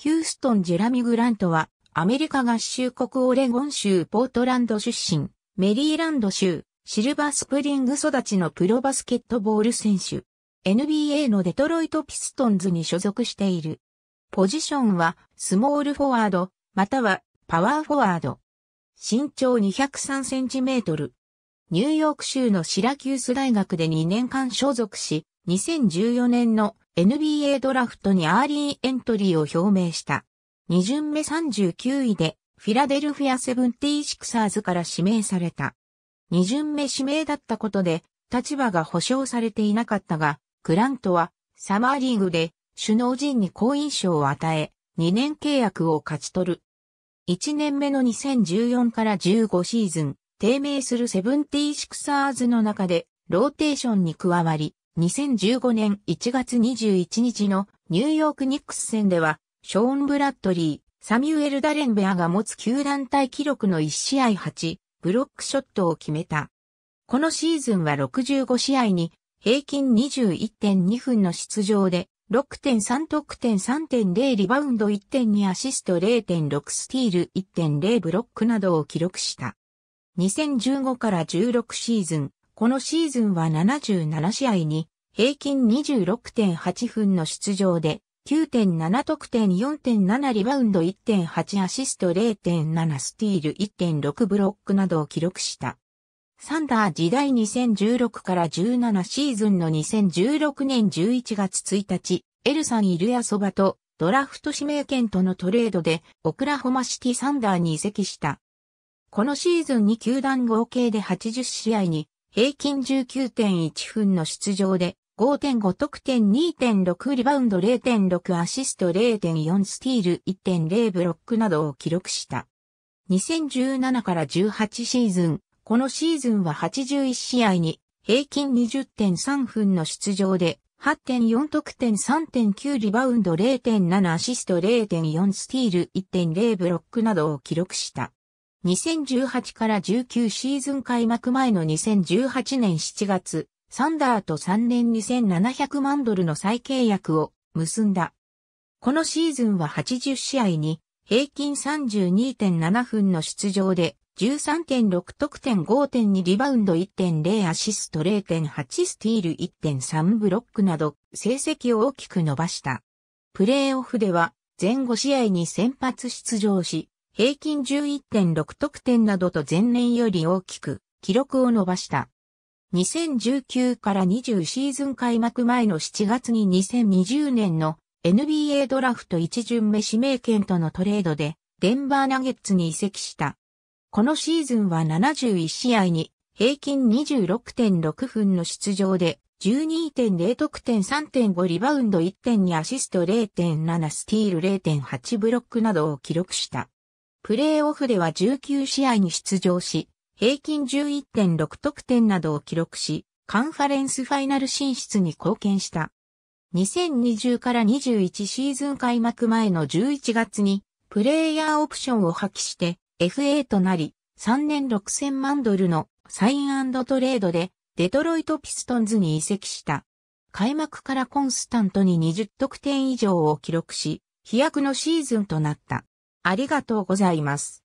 ヒューストン・ジェラミ・グラントは、アメリカ合衆国オレゴン州ポートランド出身、メリーランド州、シルバースプリング育ちのプロバスケットボール選手。NBA のデトロイト・ピストンズに所属している。ポジションは、スモールフォワード、または、パワーフォワード。身長203センチメートル、ニューヨーク州のシラキュース大学で2年間所属し、2014年の NBA ドラフトにアーリーエントリーを表明した。2巡目39位でフィラデルフィアセブンティーシクサーズから指名された。2巡目指名だったことで立場が保障されていなかったが、グラントはサマーリーグで首脳陣に好印象を与え、2年契約を勝ち取る。1年目の2014から15シーズン、低迷するセブンティーシクサーズの中でローテーションに加わり、2015年1月21日のニューヨークニックス戦では、ショーン・ブラッドリー、サミュエル・ダレンベアが持つ球団体記録の1試合8、ブロックショットを決めた。このシーズンは65試合に平均21.2分の出場で6.3得点3.0リバウンド1.2アシスト0.6スティール1.0ブロックなどを記録した。2015から16シーズン、このシーズンは77試合に、平均26.8分の出場で、9.7得点4.7リバウンド1.8アシスト0.7スティール1.6ブロックなどを記録した。サンダー時代2016から17シーズンの2016年11月1日、エルサン・イルヤソバとドラフト指名権とのトレードでオクラホマシティサンダーに移籍した。このシーズンに球団合計で80試合に平均19.1分の出場で5.5得点2.6リバウンド0.6アシスト0.4スティール1.0ブロックなどを記録した。2017から18シーズン、このシーズンは81試合に平均20.3分の出場で8.4得点3.9リバウンド0.7アシスト0.4スティール1.0ブロックなどを記録した。2018から19シーズン開幕前の2018年7月、サンダーと3年2700万ドルの再契約を結んだ。このシーズンは80試合に平均32.7分の出場で13.6得点5.2リバウンド1.0アシスト0.8スティール1.3ブロックなど成績を大きく伸ばした。プレーオフでは前5試合に先発出場し、平均11.6得点などと前年より大きく記録を伸ばした。2019から20シーズン開幕前の7月に2020年の NBA ドラフト1巡目指名権とのトレードでデンバーナゲッツに移籍した。このシーズンは71試合に平均26.6分の出場で12.0得点3.5リバウンド1.2アシスト0.7スティール0.8ブロックなどを記録した。プレーオフでは19試合に出場し、平均11.6得点などを記録し、カンファレンスファイナル進出に貢献した。2020から21シーズン開幕前の11月に、プレイヤーオプションを破棄して、FA となり、3年6000万ドルのサイントレードで、デトロイトピストンズに移籍した。開幕からコンスタントに20得点以上を記録し、飛躍のシーズンとなった。ありがとうございます。